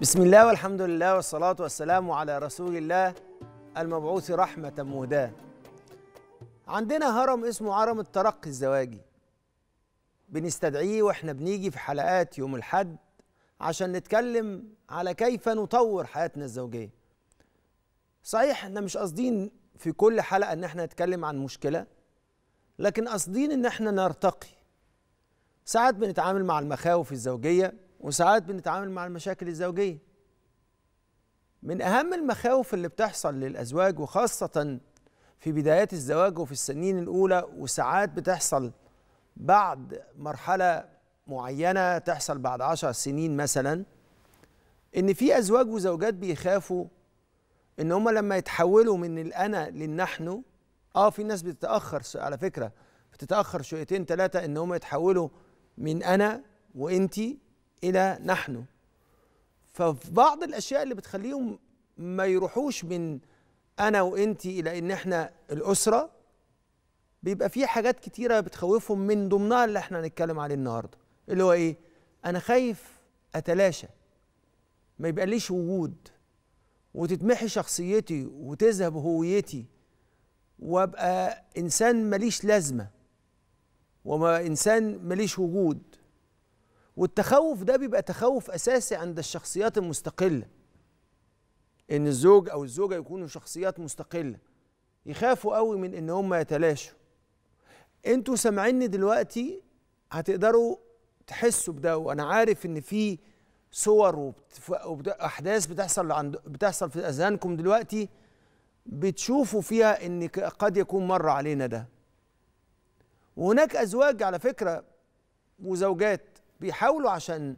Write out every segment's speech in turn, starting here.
بسم الله والحمد لله والصلاة والسلام على رسول الله المبعوث رحمة مهداة عندنا هرم اسمه هرم الترقي الزواجي بنستدعيه واحنا بنيجي في حلقات يوم الحد عشان نتكلم على كيف نطور حياتنا الزوجية صحيح احنا مش قاصدين في كل حلقة ان احنا نتكلم عن مشكلة لكن قاصدين ان احنا نرتقي ساعات بنتعامل مع المخاوف الزوجية وساعات بنتعامل مع المشاكل الزوجية من أهم المخاوف اللي بتحصل للأزواج وخاصة في بدايات الزواج وفي السنين الأولى وساعات بتحصل بعد مرحلة معينة تحصل بعد عشر سنين مثلا إن في أزواج وزوجات بيخافوا إن هما لما يتحولوا من الأنا للنحن آه في ناس بتتأخر على فكرة بتتأخر شويتين ثلاثة إن هما يتحولوا من أنا وإنتي الى نحن ففي بعض الاشياء اللي بتخليهم ما يروحوش من انا وانت الى ان احنا الاسره بيبقى في حاجات كتيره بتخوفهم من ضمنها اللي احنا هنتكلم عليه النهارده اللي هو ايه انا خايف اتلاشى ما يبقاليش وجود وتتمحي شخصيتي وتذهب هويتي وابقى انسان ماليش لازمه وما انسان ماليش وجود والتخوف ده بيبقى تخوف اساسي عند الشخصيات المستقله ان الزوج او الزوجه يكونوا شخصيات مستقله يخافوا قوي من ان هم يتلاشوا انتوا سامعيني دلوقتي هتقدروا تحسوا بده وانا عارف ان في صور واحداث بتحصل عند بتحصل في اذهانكم دلوقتي بتشوفوا فيها ان قد يكون مر علينا ده وهناك ازواج على فكره وزوجات بيحاولوا عشان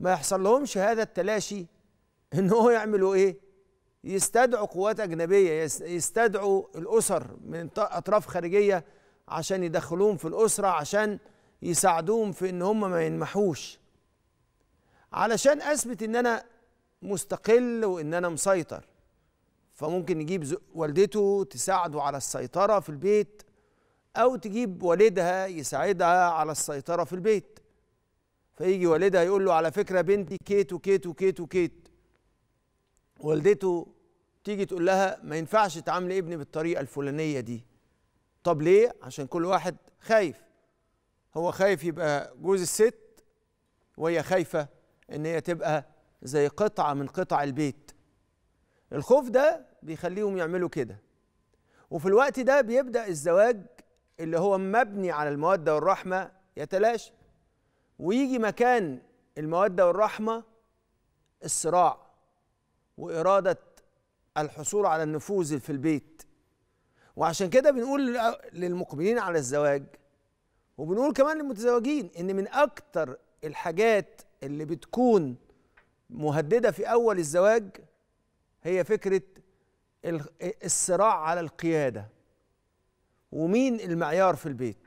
ما يحصل لهمش هذا التلاشي ان هو يعملوا ايه يستدعوا قوات اجنبيه يستدعوا الاسر من اطراف خارجيه عشان يدخلوهم في الاسره عشان يساعدوهم في ان هم ما ينمحوش علشان اثبت ان انا مستقل وان انا مسيطر فممكن يجيب والدته تساعده على السيطره في البيت او تجيب والدها يساعدها على السيطره في البيت فيجي والدها يقول له على فكره بنتي كيت وكيت وكيت وكيت والدته تيجي تقول لها ما ينفعش تعاملي ابني بالطريقه الفلانيه دي طب ليه عشان كل واحد خايف هو خايف يبقى جوز الست وهي خايفه ان هي تبقى زي قطعه من قطع البيت الخوف ده بيخليهم يعملوا كده وفي الوقت ده بيبدا الزواج اللي هو مبني على الموده والرحمه يتلاشى ويجي مكان الموده والرحمه الصراع واراده الحصول على النفوذ في البيت وعشان كده بنقول للمقبلين على الزواج وبنقول كمان للمتزوجين ان من اكتر الحاجات اللي بتكون مهدده في اول الزواج هي فكره الصراع على القياده ومين المعيار في البيت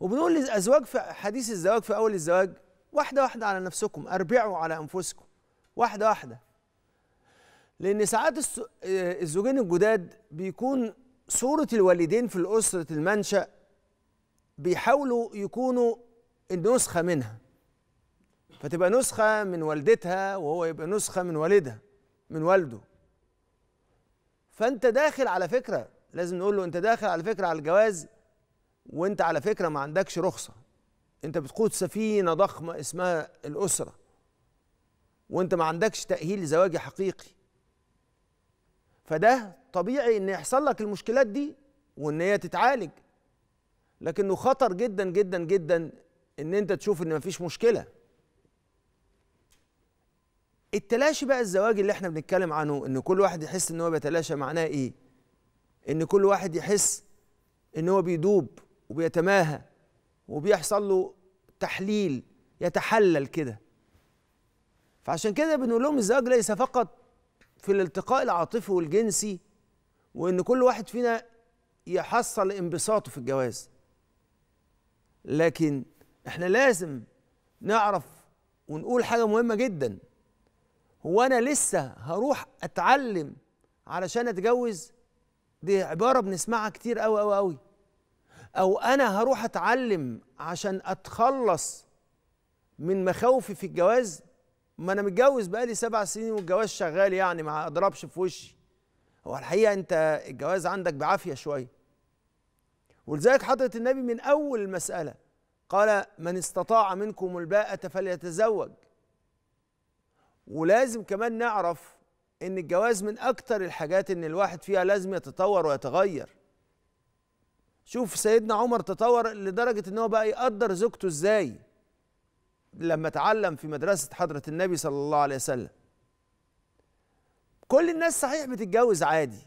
وبنقول للازواج في حديث الزواج في اول الزواج واحده واحده على نفسكم اربعوا على انفسكم واحده واحده لان ساعات آه، الزوجين الجداد بيكون صوره الوالدين في الاسره المنشا بيحاولوا يكونوا النسخه منها فتبقى نسخه من والدتها وهو يبقى نسخه من والدها من والده فانت داخل على فكره لازم نقول له انت داخل على فكره على الجواز وانت على فكره ما عندكش رخصه انت بتقود سفينه ضخمه اسمها الاسره وانت ما عندكش تاهيل زواجي حقيقي فده طبيعي ان يحصل لك المشكلات دي وان هي تتعالج لكنه خطر جدا جدا جدا ان انت تشوف ان مفيش مشكله التلاشي بقى الزواج اللي احنا بنتكلم عنه ان كل واحد يحس ان هو بيتلاشى معناه ايه ان كل واحد يحس ان هو بيدوب وبيتماهى وبيحصل له تحليل يتحلل كده فعشان كده بنقول لهم الزواج ليس فقط في الالتقاء العاطفي والجنسي وان كل واحد فينا يحصل انبساطه في الجواز لكن احنا لازم نعرف ونقول حاجه مهمه جدا هو انا لسه هروح اتعلم علشان اتجوز دي عباره بنسمعها كتير قوي قوي قوي او انا هروح اتعلم عشان اتخلص من مخاوفي في الجواز ما انا متجوز بقالي سبع سنين والجواز شغال يعني ما اضربش في وشي هو الحقيقه انت الجواز عندك بعافيه شويه ولذلك حضره النبي من اول المساله قال من استطاع منكم الباءة فليتزوج ولازم كمان نعرف ان الجواز من اكتر الحاجات ان الواحد فيها لازم يتطور ويتغير شوف سيدنا عمر تطور لدرجة ان هو بقى يقدر زوجته ازاي لما تعلم في مدرسة حضرة النبي صلى الله عليه وسلم كل الناس صحيح بتتجوز عادي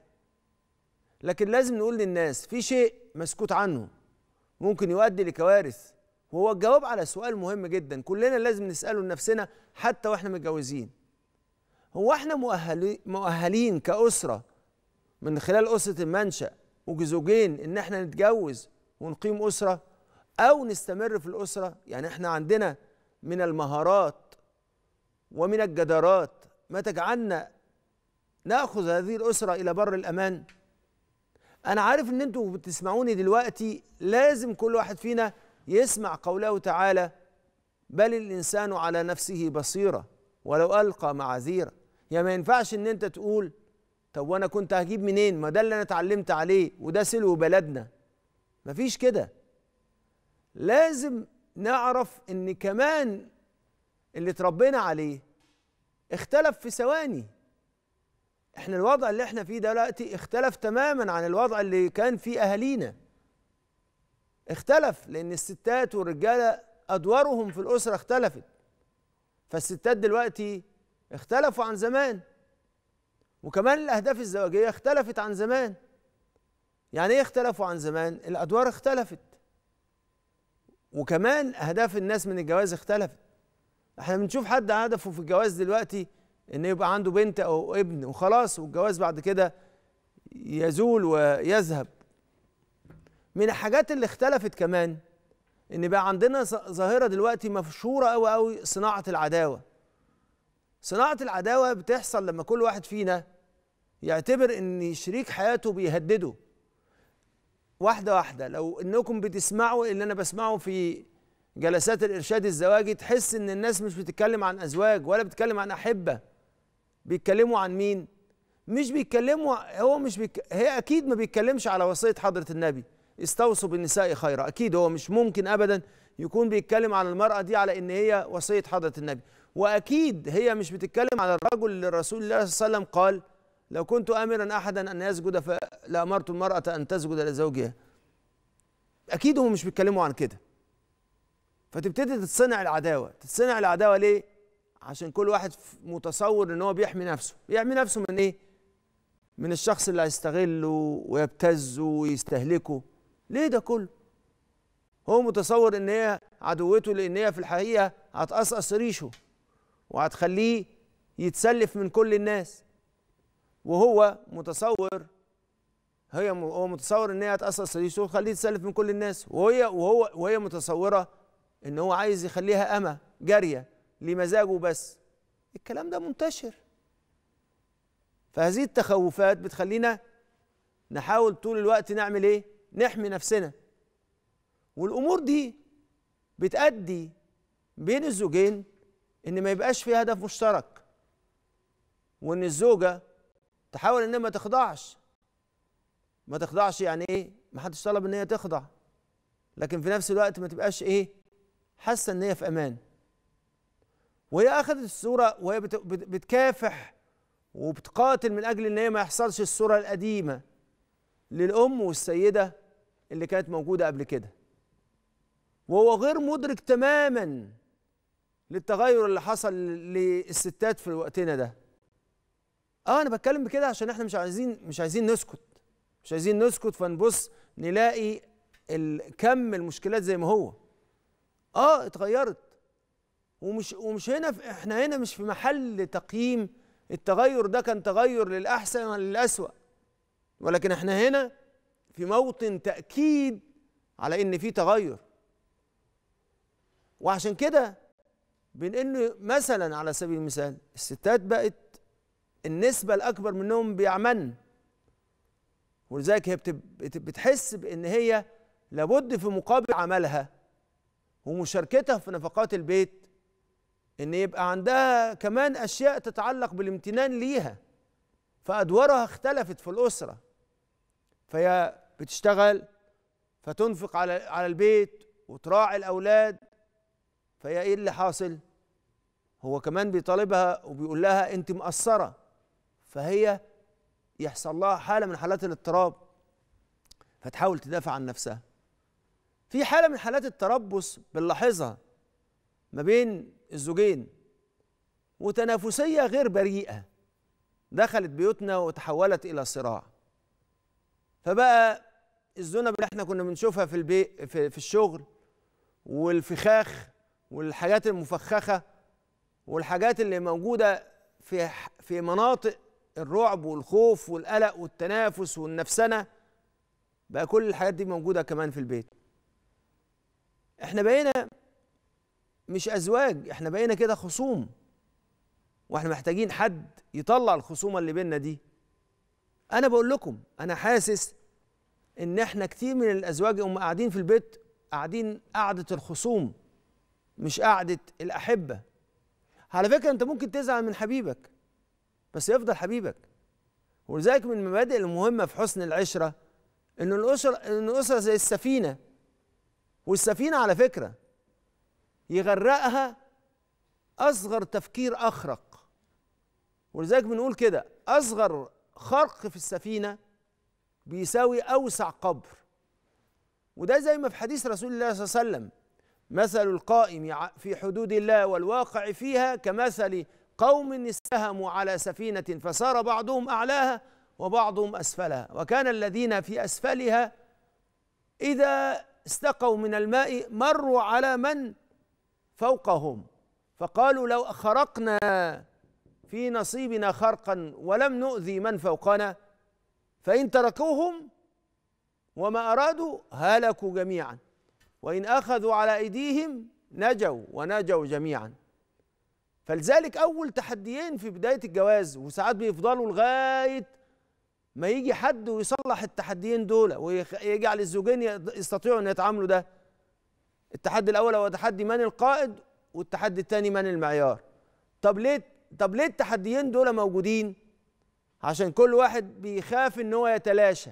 لكن لازم نقول للناس في شيء مسكوت عنه ممكن يؤدي لكوارث وهو الجواب على سؤال مهم جدا كلنا لازم نسأله لنفسنا حتى واحنا متجوزين هو احنا مؤهلين مؤهلين كأسرة من خلال أسرة المنشأ وزوجين ان احنا نتجوز ونقيم اسره او نستمر في الاسره يعني احنا عندنا من المهارات ومن الجدارات ما تجعلنا ناخذ هذه الاسره الى بر الامان انا عارف ان انتوا بتسمعوني دلوقتي لازم كل واحد فينا يسمع قوله تعالى بل الانسان على نفسه بصيره ولو القى معاذيره يعني ما ينفعش ان انت تقول طب وانا كنت هجيب منين ما ده اللي انا اتعلمت عليه وده سلو بلدنا مفيش كده لازم نعرف ان كمان اللي اتربينا عليه اختلف في ثواني احنا الوضع اللي احنا فيه دلوقتي اختلف تماما عن الوضع اللي كان فيه اهالينا اختلف لان الستات والرجاله ادوارهم في الاسره اختلفت فالستات دلوقتي اختلفوا عن زمان وكمان الأهداف الزواجية اختلفت عن زمان يعني ايه اختلفوا عن زمان؟ الأدوار اختلفت وكمان أهداف الناس من الجواز اختلفت احنا بنشوف حد هدفه في الجواز دلوقتي ان يبقى عنده بنت او ابن وخلاص والجواز بعد كده يزول ويذهب من الحاجات اللي اختلفت كمان ان بقى عندنا ظاهره دلوقتي مشهوره قوي قوي صناعه العداوه صناعه العداوه بتحصل لما كل واحد فينا يعتبر ان شريك حياته بيهدده واحده واحده لو انكم بتسمعوا اللي انا بسمعه في جلسات الارشاد الزواجي تحس ان الناس مش بتتكلم عن ازواج ولا بتتكلم عن احبه بيتكلموا عن مين مش بيتكلموا هو مش بيك... هي اكيد ما بيتكلمش على وصيه حضره النبي استوصوا بالنساء خيرا اكيد هو مش ممكن ابدا يكون بيتكلم على المراه دي على ان هي وصيه حضره النبي واكيد هي مش بتتكلم على الرجل اللي الرسول الله صلى الله عليه وسلم قال لو كنت امرا احدا ان يسجد لامرت المراه ان تسجد لزوجها اكيد هم مش بيتكلموا عن كده فتبتدي تتصنع العداوه تتصنع العداوه ليه عشان كل واحد متصور ان هو بيحمي نفسه بيحمي نفسه من ايه من الشخص اللي هيستغله ويبتزه ويستهلكه ليه ده كله هو متصور ان هي عدوته لان هي في الحقيقه هتقصقص ريشه وهتخليه يتسلف من كل الناس وهو متصور هي هو متصور ان هي هتاثر سديسه وخليه يتسلف من كل الناس وهي وهو وهي متصوره ان هو عايز يخليها اما جاريه لمزاجه بس الكلام ده منتشر فهذه التخوفات بتخلينا نحاول طول الوقت نعمل ايه نحمي نفسنا والامور دي بتأدي بين الزوجين ان ما يبقاش في هدف مشترك وان الزوجه تحاول ان ما تخضعش ما تخضعش يعني ايه ما حدش طلب ان هي تخضع لكن في نفس الوقت ما تبقاش ايه حاسه ان هي في امان وهي اخذت الصوره وهي بتكافح وبتقاتل من اجل ان هي ما يحصلش الصوره القديمه للام والسيده اللي كانت موجوده قبل كده وهو غير مدرك تماما للتغير اللي حصل للستات في وقتنا ده اه انا بتكلم بكده عشان احنا مش عايزين مش عايزين نسكت مش عايزين نسكت فنبص نلاقي الكم المشكلات زي ما هو اه اتغيرت ومش ومش هنا في احنا هنا مش في محل تقييم التغير ده كان تغير للاحسن ولا للاسوأ ولكن احنا هنا في موطن تاكيد على ان في تغير وعشان كده بين انه مثلا على سبيل المثال الستات بقت النسبة الأكبر منهم بيعملن ولذلك هي بتحس بأن هي لابد في مقابل عملها ومشاركتها في نفقات البيت ان يبقى عندها كمان اشياء تتعلق بالامتنان ليها فادوارها اختلفت في الاسره فهي بتشتغل فتنفق على على البيت وتراعي الاولاد فهي ايه اللي حاصل هو كمان بيطالبها وبيقول لها انت مقصره فهي يحصل لها حالة من حالات الاضطراب فتحاول تدافع عن نفسها في حالة من حالات التربص بنلاحظها ما بين الزوجين وتنافسية غير بريئة دخلت بيوتنا وتحولت إلى صراع فبقى الزنب اللي احنا كنا بنشوفها في البيت في, في الشغل والفخاخ والحاجات المفخخه والحاجات اللي موجوده في في مناطق الرعب والخوف والقلق والتنافس والنفسنه بقى كل الحاجات دي موجوده كمان في البيت احنا بقينا مش ازواج احنا بقينا كده خصوم واحنا محتاجين حد يطلع الخصومه اللي بينا دي انا بقول لكم انا حاسس ان احنا كتير من الازواج هم قاعدين في البيت قاعدين قعده الخصوم مش قعده الاحبه على فكره انت ممكن تزعل من حبيبك بس يفضل حبيبك ولذلك من المبادئ المهمه في حسن العشره ان الاسره ان الاسره زي السفينه والسفينه على فكره يغرقها اصغر تفكير اخرق ولذلك بنقول كده اصغر خرق في السفينه بيساوي اوسع قبر وده زي ما في حديث رسول الله صلى الله عليه وسلم مثل القائم في حدود الله والواقع فيها كمثل قوم استهموا على سفينة فسار بعضهم أعلاها وبعضهم أسفلها وكان الذين في أسفلها إذا استقوا من الماء مروا على من فوقهم فقالوا لو خرقنا في نصيبنا خرقا ولم نؤذي من فوقنا فإن تركوهم وما أرادوا هلكوا جميعا وإن أخذوا على أيديهم نجوا ونجوا جميعا فلذلك اول تحديين في بدايه الجواز وساعات بيفضلوا لغايه ما يجي حد ويصلح التحديين دول ويجعل الزوجين يستطيعوا ان يتعاملوا ده التحدي الاول هو تحدي من القائد والتحدي الثاني من المعيار طب ليه طب ليه التحديين دول موجودين عشان كل واحد بيخاف ان هو يتلاشى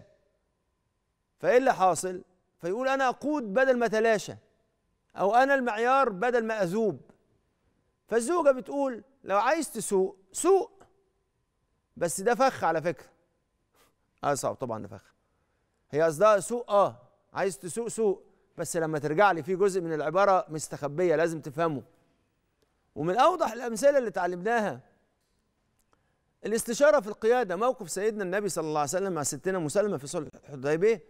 فايه اللي حاصل فيقول انا اقود بدل ما اتلاشى او انا المعيار بدل ما اذوب فالزوجه بتقول لو عايز تسوق سوق بس ده فخ على فكره اه صعب طبعا ده فخ هي قصدها سوق اه عايز تسوق سوق بس لما ترجع لي في جزء من العباره مستخبيه لازم تفهمه ومن اوضح الامثله اللي اتعلمناها الاستشاره في القياده موقف سيدنا النبي صلى الله عليه وسلم مع ستنا مسلمه في صلح الحديبيه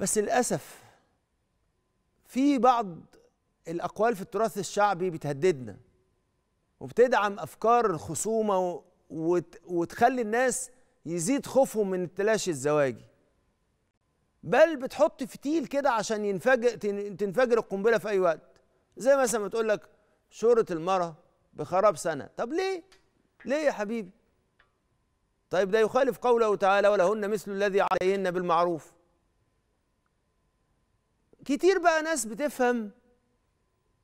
بس للاسف في بعض الأقوال في التراث الشعبي بتهددنا وبتدعم أفكار الخصومة وت... وتخلي الناس يزيد خوفهم من التلاشي الزواجي بل بتحط فتيل كده عشان ينفجر تنفجر القنبله في اي وقت زي مثلا ما تقول لك شوره المراه بخراب سنه طب ليه ليه يا حبيبي طيب ده يخالف قوله تعالى ولهن مثل الذي عليهن بالمعروف كتير بقى ناس بتفهم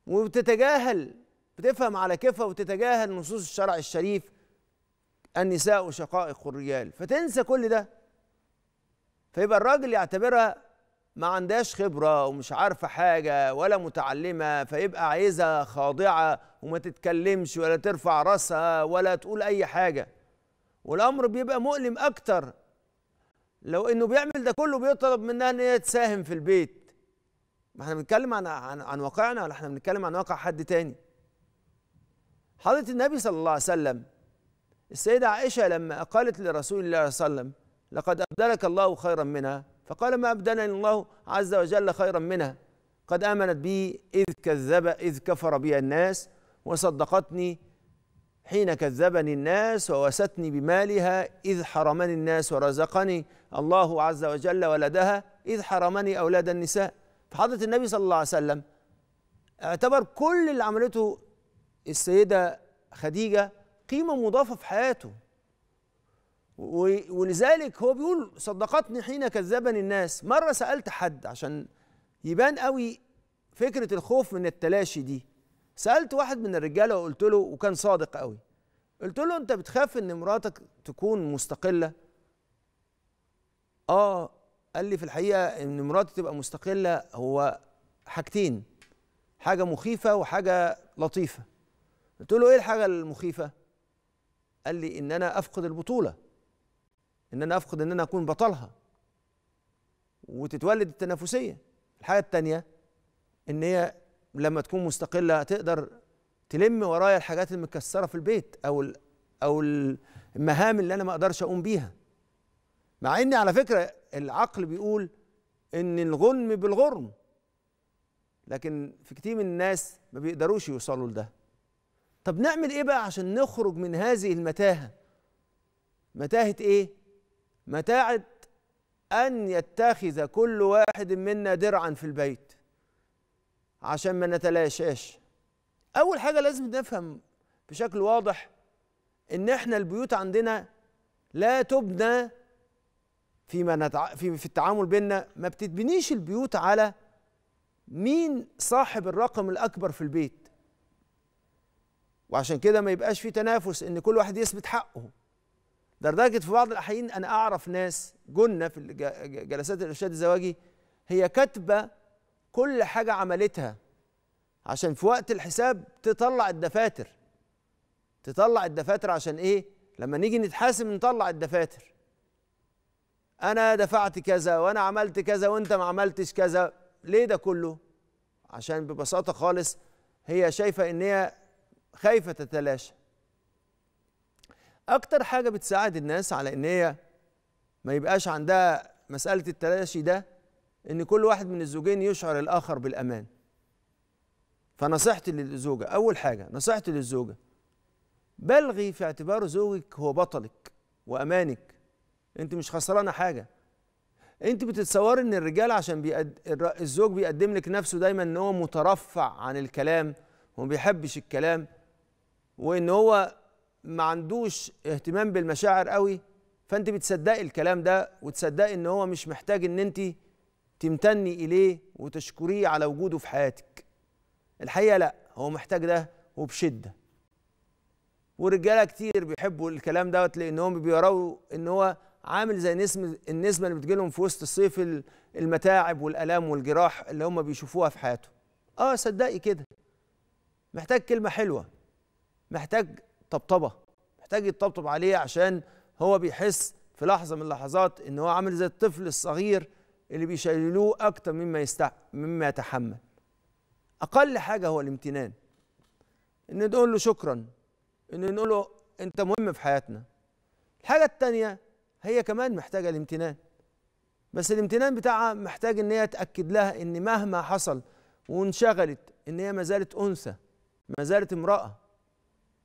وبتتجاهل بتفهم على كيفها وتتجاهل نصوص الشرع الشريف النساء شقائق الرجال فتنسى كل ده فيبقى الراجل يعتبرها ما عندهاش خبرة ومش عارفة حاجة ولا متعلمة فيبقى عايزها خاضعة وما تتكلمش ولا ترفع راسها ولا تقول أي حاجة والأمر بيبقى مؤلم أكتر لو إنه بيعمل ده كله بيطلب منها إن هي تساهم في البيت ما احنا بنتكلم عن عن, عن واقعنا ولا احنا بنتكلم عن واقع حد تاني حضرة النبي صلى الله عليه وسلم السيدة عائشة لما قالت لرسول الله صلى الله عليه وسلم لقد أبدلك الله خيرا منها فقال ما أبدلني الله عز وجل خيرا منها قد آمنت بي إذ كذب إذ كفر بي الناس وصدقتني حين كذبني الناس ووستني بمالها إذ حرمني الناس ورزقني الله عز وجل ولدها إذ حرمني أولاد النساء فحضرة النبي صلى الله عليه وسلم اعتبر كل اللي عملته السيدة خديجة قيمة مضافة في حياته ولذلك هو بيقول صدقتني حين كذبني الناس مرة سألت حد عشان يبان قوي فكرة الخوف من التلاشي دي سألت واحد من الرجالة وقلت له وكان صادق قوي قلت له انت بتخاف ان مراتك تكون مستقلة اه قال لي في الحقيقه ان مراتي تبقى مستقله هو حاجتين حاجه مخيفه وحاجه لطيفه قلت له ايه الحاجه المخيفه قال لي ان انا افقد البطوله ان انا افقد ان انا اكون بطلها وتتولد التنافسيه الحاجه الثانيه ان هي لما تكون مستقله تقدر تلم ورايا الحاجات المكسره في البيت او او المهام اللي انا ما اقدرش اقوم بيها مع اني على فكره العقل بيقول ان الغنم بالغرم لكن في كتير من الناس ما بيقدروش يوصلوا لده طب نعمل ايه بقى عشان نخرج من هذه المتاهه متاهه ايه متاعه ان يتخذ كل واحد منا درعا في البيت عشان ما نتلاشاش اول حاجه لازم نفهم بشكل واضح ان احنا البيوت عندنا لا تبنى فيما نتع... في, في التعامل بيننا ما بتتبنيش البيوت على مين صاحب الرقم الأكبر في البيت وعشان كده ما يبقاش في تنافس إن كل واحد يثبت حقه لدرجة في بعض الأحيان أنا أعرف ناس جنة في جلسات الإرشاد الزواجي هي كاتبة كل حاجة عملتها عشان في وقت الحساب تطلع الدفاتر تطلع الدفاتر عشان إيه؟ لما نيجي نتحاسب نطلع الدفاتر انا دفعت كذا وانا عملت كذا وانت ما عملتش كذا ليه ده كله عشان ببساطه خالص هي شايفه ان هي خايفه تتلاشى اكتر حاجه بتساعد الناس على ان هي ما يبقاش عندها مساله التلاشي ده ان كل واحد من الزوجين يشعر الاخر بالامان فنصيحتي للزوجه اول حاجه نصيحتي للزوجه بلغي في اعتبار زوجك هو بطلك وامانك انت مش خسرانه حاجه انت بتتصوري ان الرجال عشان بيقد... الزوج بيقدم لك نفسه دايما ان هو مترفع عن الكلام وما بيحبش الكلام وان هو ما عندوش اهتمام بالمشاعر قوي فانت بتصدقي الكلام ده وتصدقي ان هو مش محتاج ان انت تمتني اليه وتشكريه على وجوده في حياتك الحقيقه لا هو محتاج ده وبشده ورجاله كتير بيحبوا الكلام دوت لانهم بيروا ان هو عامل زي نسم النسمه اللي بتجيلهم في وسط الصيف المتاعب والالام والجراح اللي هم بيشوفوها في حياتهم اه صدقي كده محتاج كلمه حلوه محتاج طبطبه محتاج يطبطب عليه عشان هو بيحس في لحظه من اللحظات ان هو عامل زي الطفل الصغير اللي بيشيلوه اكتر مما يستع... مما يتحمل اقل حاجه هو الامتنان ان نقول له شكرا ان نقول له انت مهم في حياتنا الحاجه الثانيه هي كمان محتاجه الامتنان بس الامتنان بتاعها محتاج ان هي تاكد لها ان مهما حصل وانشغلت ان هي ما زالت انثى ما زالت امراه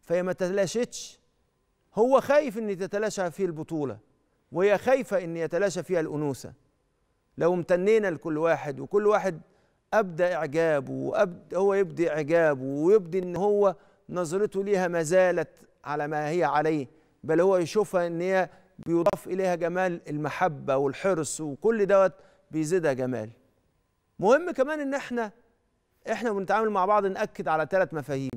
فهي ما تتلاشتش هو خايف ان تتلاشى فيه البطوله وهي خايفه ان يتلاشى فيها الانوثه لو امتنينا لكل واحد وكل واحد ابدى اعجابه وأبدأ هو يبدي اعجابه ويبدي ان هو نظرته ليها ما زالت على ما هي عليه بل هو يشوفها ان هي بيضاف اليها جمال المحبه والحرص وكل دوت بيزيدها جمال مهم كمان ان احنا احنا بنتعامل مع بعض ناكد على ثلاث مفاهيم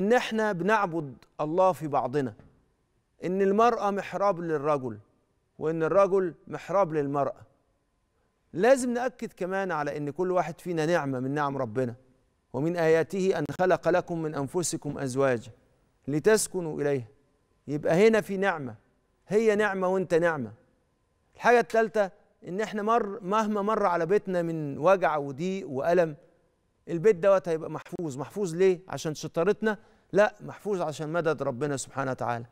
ان احنا بنعبد الله في بعضنا ان المراه محراب للرجل وان الرجل محراب للمراه لازم ناكد كمان على ان كل واحد فينا نعمه من نعم ربنا ومن اياته ان خلق لكم من انفسكم ازواجا لتسكنوا اليها يبقى هنا في نعمه هي نعمه وانت نعمه الحاجه الثالثه ان احنا مر مهما مر على بيتنا من وجع وضيق والم البيت دوت هيبقى محفوظ محفوظ ليه عشان شطارتنا لا محفوظ عشان مدد ربنا سبحانه وتعالى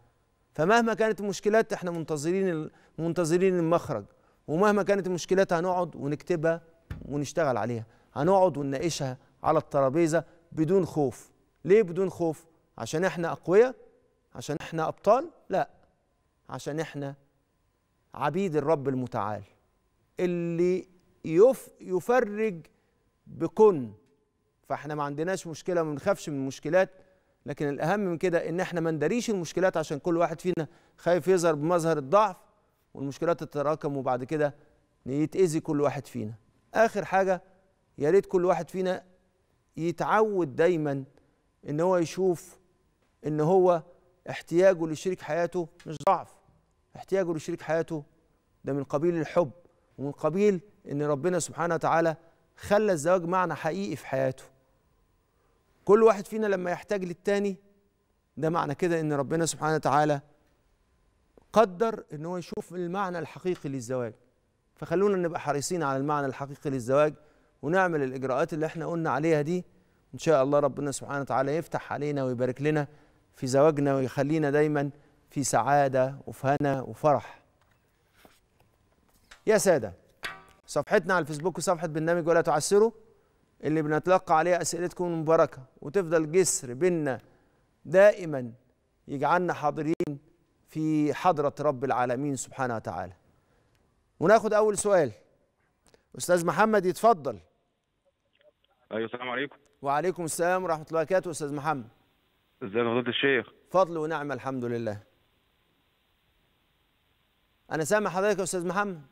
فمهما كانت المشكلات احنا منتظرين منتظرين المخرج ومهما كانت المشكلات هنقعد ونكتبها ونشتغل عليها هنقعد ونناقشها على الترابيزه بدون خوف ليه بدون خوف عشان احنا اقوياء عشان احنا ابطال لا عشان احنا عبيد الرب المتعال اللي يف يفرج بكن فاحنا ما عندناش مشكله ما بنخافش من المشكلات لكن الاهم من كده ان احنا ما نداريش المشكلات عشان كل واحد فينا خايف يظهر بمظهر الضعف والمشكلات تتراكم وبعد كده يتاذي كل واحد فينا اخر حاجه يا ريت كل واحد فينا يتعود دايما ان هو يشوف ان هو احتياجه لشريك حياته مش ضعف احتياجه لشريك حياته ده من قبيل الحب ومن قبيل ان ربنا سبحانه وتعالى خلى الزواج معنى حقيقي في حياته كل واحد فينا لما يحتاج للتاني ده معنى كده ان ربنا سبحانه وتعالى قدر ان هو يشوف المعنى الحقيقي للزواج فخلونا نبقى حريصين على المعنى الحقيقي للزواج ونعمل الاجراءات اللي احنا قلنا عليها دي ان شاء الله ربنا سبحانه وتعالى يفتح علينا ويبارك لنا في زواجنا ويخلينا دايما في سعادة وفي هنا وفرح يا سادة صفحتنا على الفيسبوك وصفحة برنامج ولا تعسروا اللي بنتلقى عليها أسئلتكم المباركة وتفضل جسر بينا دائما يجعلنا حاضرين في حضرة رب العالمين سبحانه وتعالى وناخد أول سؤال أستاذ محمد يتفضل أيوة السلام عليكم وعليكم السلام ورحمة الله وبركاته أستاذ محمد ازي فضيله الشيخ فضل ونعم الحمد لله انا سامع حضرتك يا استاذ محمد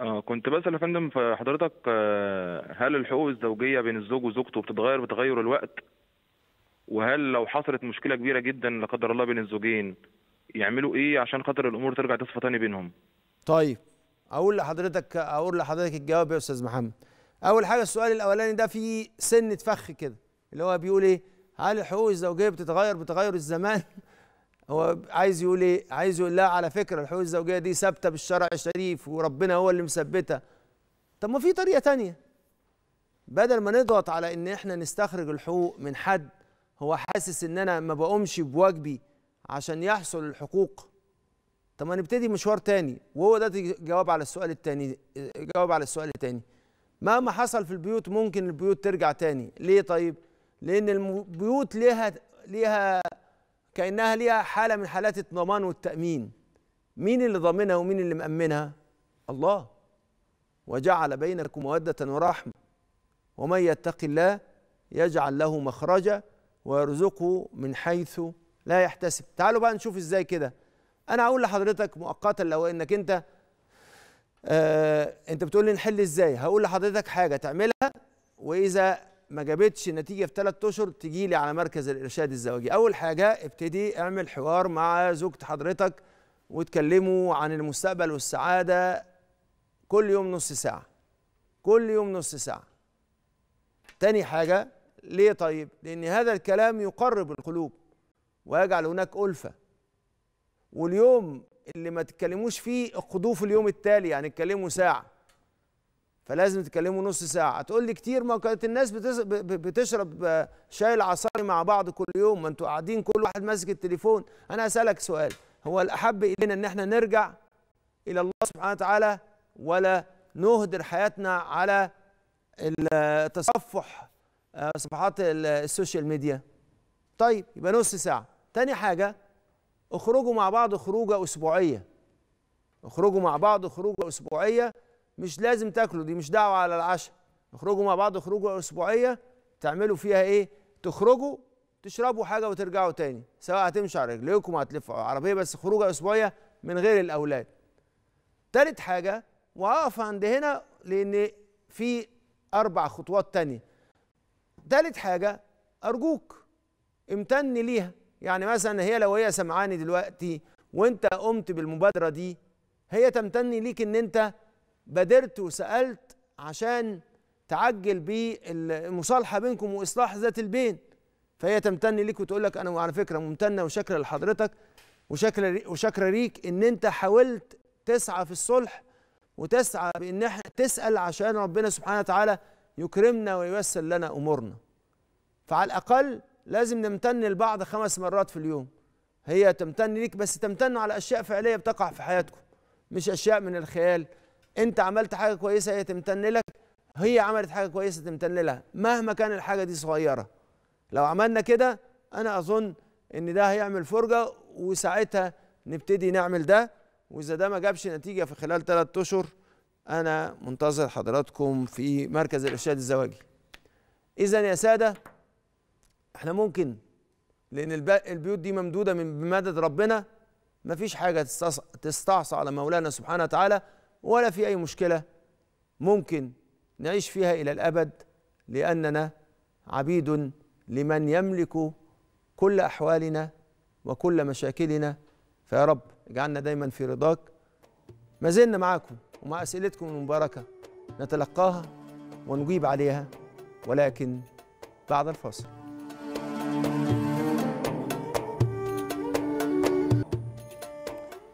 اه كنت بسال يا فندم في حضرتك آه، هل الحقوق الزوجيه بين الزوج وزوجته بتتغير بتغير الوقت وهل لو حصلت مشكله كبيره جدا لا قدر الله بين الزوجين يعملوا ايه عشان خاطر الامور ترجع تصفى تاني بينهم طيب اقول لحضرتك اقول لحضرتك الجواب يا استاذ محمد اول حاجه السؤال الاولاني ده فيه سنه فخ كده اللي هو بيقول ايه هل الحقوق الزوجيه بتتغير بتغير الزمان هو عايز يقول ايه عايز يقول لا على فكره الحقوق الزوجيه دي ثابته بالشرع الشريف وربنا هو اللي مثبتها طب ما في طريقه تانية بدل ما نضغط على ان احنا نستخرج الحقوق من حد هو حاسس ان انا ما بقومش بواجبي عشان يحصل الحقوق طب ما نبتدي مشوار تاني وهو ده جواب على السؤال التاني جواب على السؤال التاني مهما حصل في البيوت ممكن البيوت ترجع تاني ليه طيب لان البيوت ليها ليها كانها ليها حاله من حالات الضمان والتامين مين اللي ضامنها ومين اللي مامنها الله وجعل بينكم موده ورحمه ومن يتق الله يجعل له مخرجا ويرزقه من حيث لا يحتسب تعالوا بقى نشوف ازاي كده انا هقول لحضرتك مؤقتا لو انك انت آه انت بتقول لي نحل ازاي هقول لحضرتك حاجه تعملها واذا ما جابتش نتيجه في ثلاث اشهر تجي لي على مركز الارشاد الزواجي اول حاجه ابتدي اعمل حوار مع زوجة حضرتك وتكلموا عن المستقبل والسعاده كل يوم نص ساعه كل يوم نص ساعه تاني حاجه ليه طيب لان هذا الكلام يقرب القلوب ويجعل هناك الفه واليوم اللي ما تتكلموش فيه اقضوه في اليوم التالي يعني اتكلموا ساعه فلازم تكلمه نص ساعة تقول لي كتير ما كانت الناس بتشرب آه، شاي العصاري مع بعض كل يوم ما انتوا قاعدين كل واحد ماسك التليفون أنا هسألك سؤال هو الأحب إلينا إن احنا نرجع إلى الله سبحانه وتعالى ولا نهدر حياتنا على التصفح آه، صفحات السوشيال ميديا طيب يبقى نص ساعة تاني حاجة اخرجوا مع بعض خروجة أسبوعية اخرجوا مع بعض خروجة أسبوعية مش لازم تاكلوا دي مش دعوه على العشاء اخرجوا مع بعض خروجه اسبوعيه تعملوا فيها ايه تخرجوا تشربوا حاجه وترجعوا تاني سواء هتمشوا على رجليكم هتلفوا عربيه بس خروجه اسبوعيه من غير الاولاد تالت حاجه وهقف عند هنا لان في اربع خطوات تانية تالت حاجه ارجوك امتن ليها يعني مثلا هي لو هي سمعاني دلوقتي وانت قمت بالمبادره دي هي تمتن ليك ان انت بادرت وسألت عشان تعجل بالمصالحة بينكم وإصلاح ذات البين فهي تمتن ليك وتقول لك أنا على فكرة ممتنة وشاكرة لحضرتك وشاكرة وشاكرة ليك إن أنت حاولت تسعى في الصلح وتسعى بإن احنا تسأل عشان ربنا سبحانه وتعالى يكرمنا وييسر لنا أمورنا فعلى الأقل لازم نمتن لبعض خمس مرات في اليوم هي تمتن ليك بس تمتن على أشياء فعلية بتقع في حياتكم مش أشياء من الخيال انت عملت حاجه كويسه هي تمتن لك هي عملت حاجه كويسه تمتن لها مهما كان الحاجه دي صغيره لو عملنا كده انا اظن ان ده هيعمل فرجه وساعتها نبتدي نعمل ده واذا ده ما جابش نتيجه في خلال ثلاث اشهر انا منتظر حضراتكم في مركز الارشاد الزواجي اذا يا ساده احنا ممكن لان البيوت دي ممدوده من بمدد ربنا مفيش حاجه تستعصى على مولانا سبحانه وتعالى ولا في أي مشكلة ممكن نعيش فيها إلى الأبد لأننا عبيد لمن يملك كل أحوالنا وكل مشاكلنا فيا رب اجعلنا دايما في رضاك ما زلنا معاكم ومع أسئلتكم المباركة نتلقاها ونجيب عليها ولكن بعد الفاصل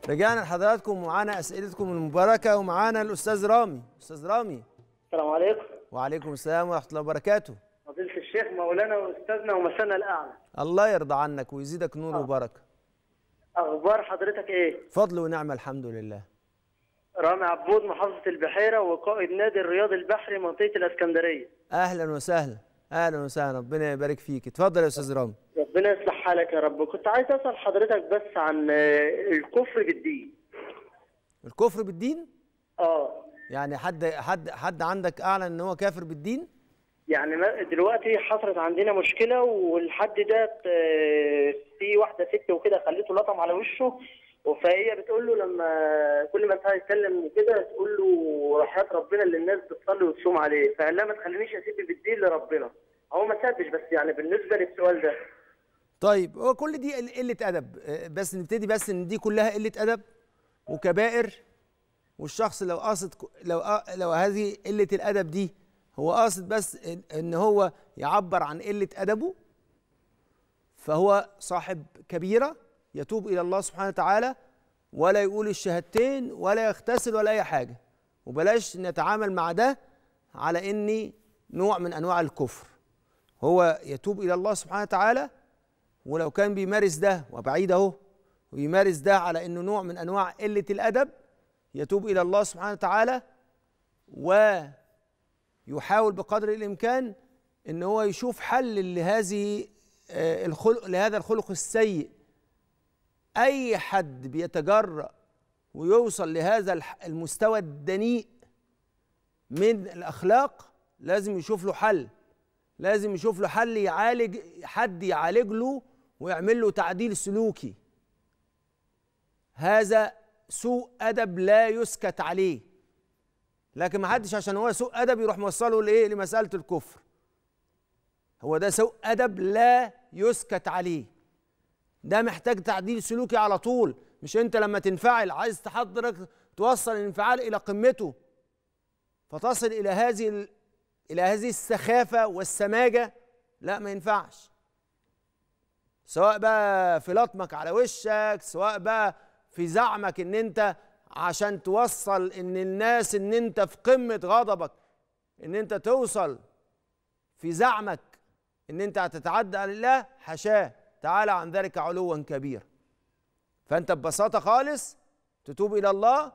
رجعنا لحضراتكم ومعانا اسئلتكم المباركه ومعانا الاستاذ رامي استاذ رامي السلام عليكم وعليكم السلام ورحمه الله وبركاته فضيله الشيخ مولانا واستاذنا ومثلنا الاعلى الله يرضى عنك ويزيدك نور آه. وبركه اخبار حضرتك ايه فضل ونعمه الحمد لله رامي عبود محافظه البحيره وقائد نادي الرياض البحري منطقه الاسكندريه اهلا وسهلا اهلا وسهلا ربنا يبارك فيك اتفضل يا استاذ رامي ربنا يصلح حالك يا رب كنت عايز اسال حضرتك بس عن آه، الكفر بالدين الكفر بالدين اه يعني حد حد حد عندك اعلن ان هو كافر بالدين يعني دلوقتي حصلت عندنا مشكله والحد ده آه، في واحده ست وكده خليته لطم على وشه فهي بتقول له لما كل ما تعالى يتكلم كده تقول له رحمات ربنا اللي الناس بتصلي وتصوم عليه فقال لها ما تخلينيش اسيب بالدين لربنا هو ما سابش بس يعني بالنسبه للسؤال ده طيب هو كل دي قله ادب آه، بس نبتدي بس ان دي كلها قله ادب وكبائر والشخص لو قاصد لو لو هذه قله الادب دي هو قاصد بس ان هو يعبر عن قله ادبه فهو صاحب كبيره يتوب الى الله سبحانه وتعالى ولا يقول الشهادتين ولا يغتسل ولا اي حاجه وبلاش نتعامل مع ده على اني نوع من انواع الكفر هو يتوب الى الله سبحانه وتعالى ولو كان بيمارس ده وبعيد اهو ويمارس ده على انه نوع من انواع قله الادب يتوب الى الله سبحانه وتعالى ويحاول بقدر الامكان ان هو يشوف حل لهذه آه، الخلق لهذا الخلق السيء اي حد بيتجرأ ويوصل لهذا المستوى الدنيء من الاخلاق لازم يشوف له حل لازم يشوف له حل يعالج حد يعالج له ويعمل له تعديل سلوكي هذا سوء أدب لا يسكت عليه لكن ما حدش عشان هو سوء أدب يروح موصله لإيه لمسألة الكفر هو ده سوء أدب لا يسكت عليه ده محتاج تعديل سلوكي على طول مش أنت لما تنفعل عايز تحضرك توصل الانفعال إلى قمته فتصل إلى هذه إلى هذه السخافة والسماجة لا ما ينفعش سواء بقى في لطمك على وشك سواء بقى في زعمك ان انت عشان توصل ان الناس ان انت في قمة غضبك ان انت توصل في زعمك ان انت هتتعدى على الله حشاه تعالى عن ذلك علوا كبيرا فانت ببساطة خالص تتوب الى الله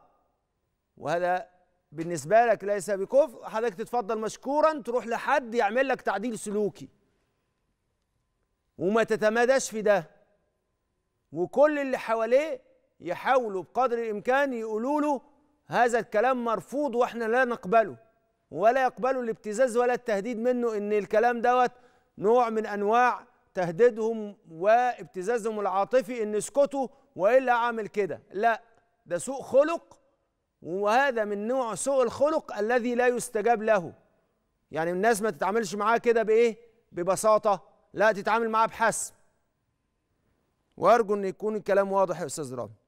وهذا بالنسبة لك ليس بكفر حضرتك تتفضل مشكورا تروح لحد يعمل لك تعديل سلوكي وما تتماداش في ده وكل اللي حواليه يحاولوا بقدر الامكان يقولوا له هذا الكلام مرفوض واحنا لا نقبله ولا يقبلوا الابتزاز ولا التهديد منه ان الكلام دوت نوع من انواع تهديدهم وابتزازهم العاطفي ان اسكتوا والا اعمل كده لا ده سوء خلق وهذا من نوع سوء الخلق الذي لا يستجاب له يعني الناس ما تتعاملش معاه كده بايه ببساطه لا تتعامل معاه بحسم وارجو ان يكون الكلام واضح يا استاذ رامي